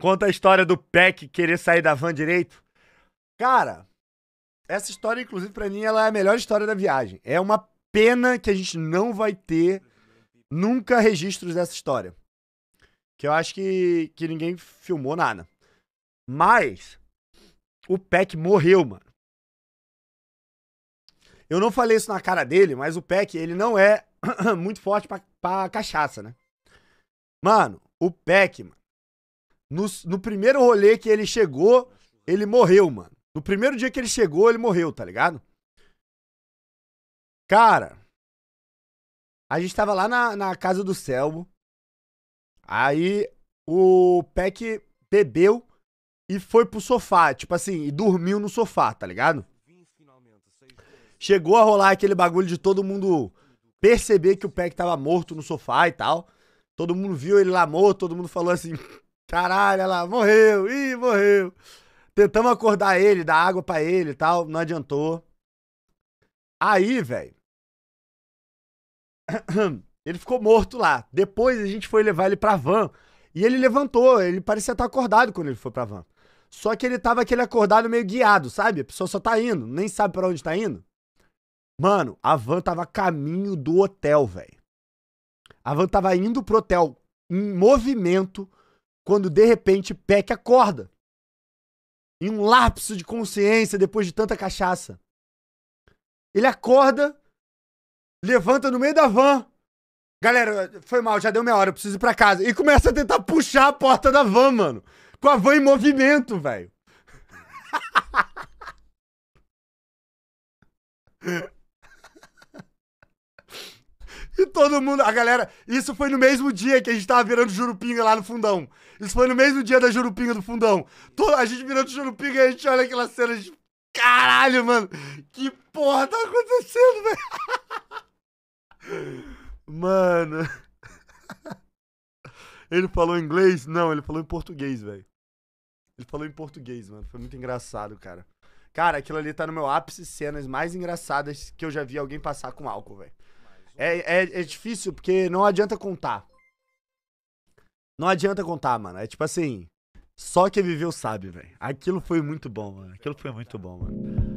Conta a história do Peck querer sair da van direito. Cara, essa história, inclusive, para mim, ela é a melhor história da viagem. É uma pena que a gente não vai ter nunca registros dessa história. Que eu acho que, que ninguém filmou nada. Mas o Peck morreu, mano. Eu não falei isso na cara dele, mas o Peck, ele não é muito forte pra, pra cachaça, né? Mano, o Peck, mano, no, no primeiro rolê que ele chegou, ele morreu, mano. No primeiro dia que ele chegou, ele morreu, tá ligado? Cara, a gente tava lá na, na casa do Selmo. Aí o Peck bebeu e foi pro sofá, tipo assim, e dormiu no sofá, tá ligado? Chegou a rolar aquele bagulho de todo mundo perceber que o Peck tava morto no sofá e tal. Todo mundo viu ele lá morto, todo mundo falou assim: Caralho, olha lá, morreu, ih, morreu. Tentamos acordar ele, dar água para ele e tal, não adiantou. Aí, velho. Ele ficou morto lá. Depois a gente foi levar ele pra van. E ele levantou, ele parecia estar acordado quando ele foi pra van. Só que ele tava aquele acordado meio guiado, sabe? A pessoa só tá indo, nem sabe para onde tá indo. Mano, a van tava a caminho do hotel, velho. A van tava indo pro hotel em movimento quando de repente Peck acorda. Em um lapso de consciência depois de tanta cachaça. Ele acorda, levanta no meio da van. Galera, foi mal, já deu meia hora, eu preciso ir pra casa. E começa a tentar puxar a porta da van, mano. Com a van em movimento, velho. todo mundo, a galera. Isso foi no mesmo dia que a gente tava virando jurupinga lá no fundão. Isso foi no mesmo dia da jurupinga do fundão. Todo, a gente virando jurupinga e a gente olha aquela cena de. Caralho, mano! Que porra tá acontecendo, velho? Mano. Ele falou inglês? Não, ele falou em português, velho. Ele falou em português, mano. Foi muito engraçado, cara. Cara, aquilo ali tá no meu ápice cenas mais engraçadas que eu já vi alguém passar com álcool, velho. É, é, é difícil porque não adianta contar. Não adianta contar, mano. É tipo assim. Só quem viveu sabe, velho. Aquilo foi muito bom, mano. Aquilo foi muito bom, mano.